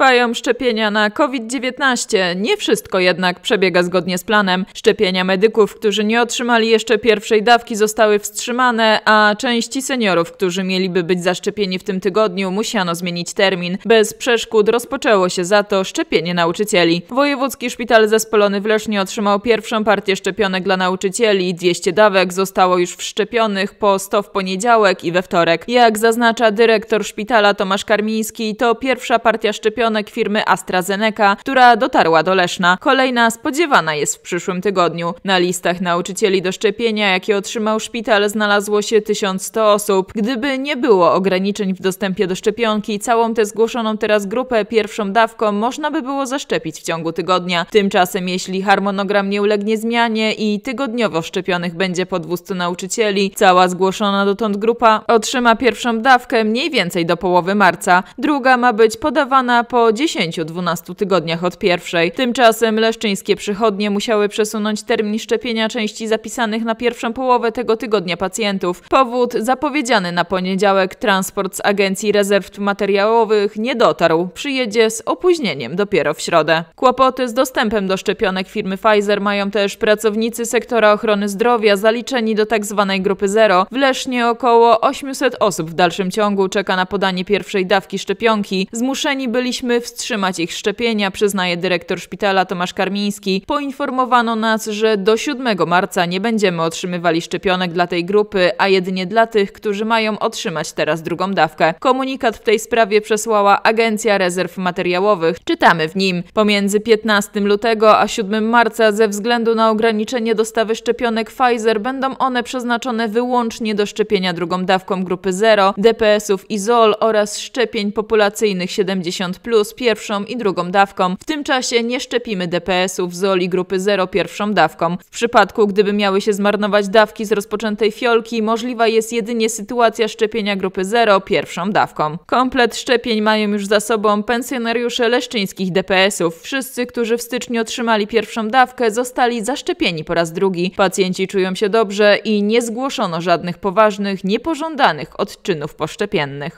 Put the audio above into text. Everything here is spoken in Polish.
Trwają szczepienia na COVID-19. Nie wszystko jednak przebiega zgodnie z planem. Szczepienia medyków, którzy nie otrzymali jeszcze pierwszej dawki, zostały wstrzymane, a części seniorów, którzy mieliby być zaszczepieni w tym tygodniu, musiano zmienić termin. Bez przeszkód rozpoczęło się za to szczepienie nauczycieli. Wojewódzki Szpital Zespolony w Lesznie otrzymał pierwszą partię szczepionek dla nauczycieli. 200 dawek zostało już wszczepionych po 100 w poniedziałek i we wtorek. Jak zaznacza dyrektor szpitala Tomasz Karmiński, to pierwsza partia szczepionek szczepionek firmy AstraZeneca, która dotarła do Leszna. Kolejna spodziewana jest w przyszłym tygodniu. Na listach nauczycieli do szczepienia, jakie otrzymał szpital, znalazło się 1100 osób. Gdyby nie było ograniczeń w dostępie do szczepionki, całą tę zgłoszoną teraz grupę pierwszą dawką można by było zaszczepić w ciągu tygodnia. Tymczasem, jeśli harmonogram nie ulegnie zmianie i tygodniowo szczepionych będzie po 200 nauczycieli, cała zgłoszona dotąd grupa otrzyma pierwszą dawkę mniej więcej do połowy marca. Druga ma być podawana po 10-12 tygodniach od pierwszej. Tymczasem leszczyńskie przychodnie musiały przesunąć termin szczepienia części zapisanych na pierwszą połowę tego tygodnia pacjentów. Powód zapowiedziany na poniedziałek transport z Agencji Rezerw Materiałowych nie dotarł. Przyjedzie z opóźnieniem dopiero w środę. Kłopoty z dostępem do szczepionek firmy Pfizer mają też pracownicy sektora ochrony zdrowia zaliczeni do tzw. Tak grupy zero. W Lesznie około 800 osób w dalszym ciągu czeka na podanie pierwszej dawki szczepionki. Zmuszeni byliśmy powinniśmy wstrzymać ich szczepienia, przyznaje dyrektor szpitala Tomasz Karmiński. Poinformowano nas, że do 7 marca nie będziemy otrzymywali szczepionek dla tej grupy, a jedynie dla tych, którzy mają otrzymać teraz drugą dawkę. Komunikat w tej sprawie przesłała Agencja Rezerw Materiałowych. Czytamy w nim: Pomiędzy 15 lutego a 7 marca ze względu na ograniczenie dostawy szczepionek Pfizer będą one przeznaczone wyłącznie do szczepienia drugą dawką grupy 0, DPS-ów i ZOL oraz szczepień populacyjnych 70+, Plus pierwszą i drugą dawką. W tym czasie nie szczepimy DPS-ów z Oli grupy 0 pierwszą dawką. W przypadku, gdyby miały się zmarnować dawki z rozpoczętej fiolki, możliwa jest jedynie sytuacja szczepienia grupy 0 pierwszą dawką. Komplet szczepień mają już za sobą pensjonariusze leszczyńskich DPS-ów. Wszyscy, którzy w styczniu otrzymali pierwszą dawkę, zostali zaszczepieni po raz drugi. Pacjenci czują się dobrze i nie zgłoszono żadnych poważnych, niepożądanych odczynów poszczepiennych.